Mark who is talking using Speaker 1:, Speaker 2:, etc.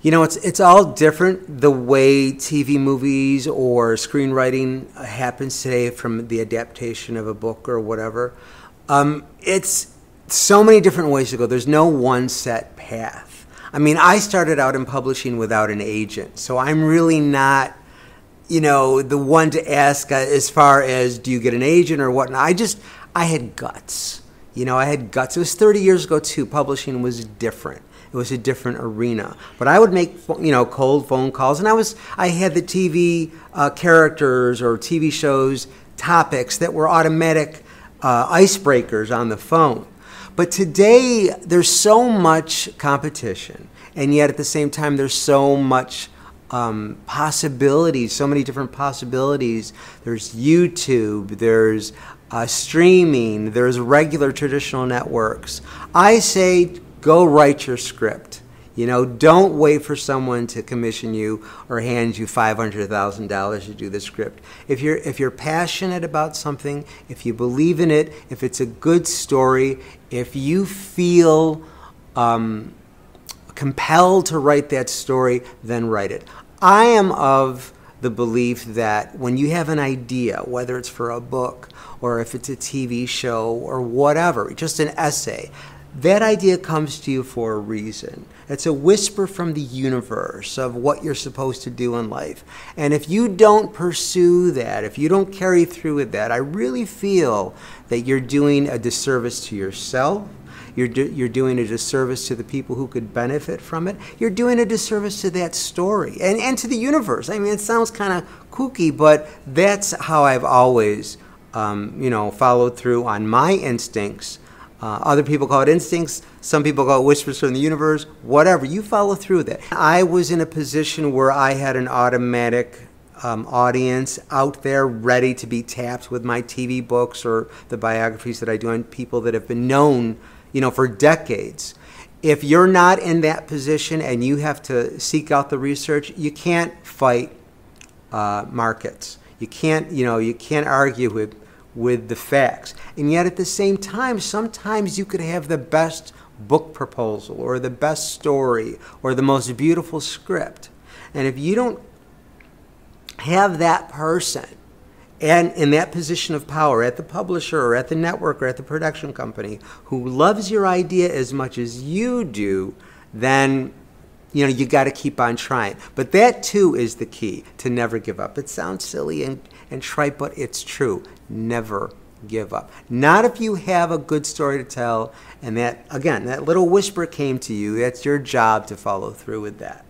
Speaker 1: You know, it's it's all different the way TV movies or screenwriting happens today from the adaptation of a book or whatever. Um, it's so many different ways to go. There's no one set path. I mean, I started out in publishing without an agent, so I'm really not, you know, the one to ask uh, as far as do you get an agent or whatnot. I just I had guts. You know, I had guts. It was 30 years ago, too. Publishing was different. It was a different arena. But I would make, you know, cold phone calls. And I was, I had the TV uh, characters or TV shows topics that were automatic uh, icebreakers on the phone. But today, there's so much competition. And yet, at the same time, there's so much um, possibilities, so many different possibilities. There's YouTube, there's uh, streaming, there's regular traditional networks. I say go write your script. You know, don't wait for someone to commission you or hand you $500,000 to do the script. If you're, if you're passionate about something, if you believe in it, if it's a good story, if you feel um, compelled to write that story, then write it. I am of the belief that when you have an idea, whether it's for a book or if it's a TV show or whatever, just an essay, that idea comes to you for a reason. It's a whisper from the universe of what you're supposed to do in life. And if you don't pursue that, if you don't carry through with that, I really feel that you're doing a disservice to yourself you're, do, you're doing a disservice to the people who could benefit from it. You're doing a disservice to that story and, and to the universe. I mean, it sounds kind of kooky, but that's how I've always, um, you know, followed through on my instincts. Uh, other people call it instincts. Some people call it whispers from the universe. Whatever. You follow through with it. I was in a position where I had an automatic um, audience out there ready to be tapped with my TV books or the biographies that I do on people that have been known you know, for decades. If you're not in that position and you have to seek out the research, you can't fight uh, markets. You can't, you know, you can't argue with, with the facts. And yet at the same time, sometimes you could have the best book proposal or the best story or the most beautiful script. And if you don't have that person and in that position of power at the publisher or at the network or at the production company who loves your idea as much as you do, then you know you got to keep on trying. But that too is the key to never give up. It sounds silly and, and trite, but it's true. Never give up. Not if you have a good story to tell, and that again, that little whisper came to you. That's your job to follow through with that.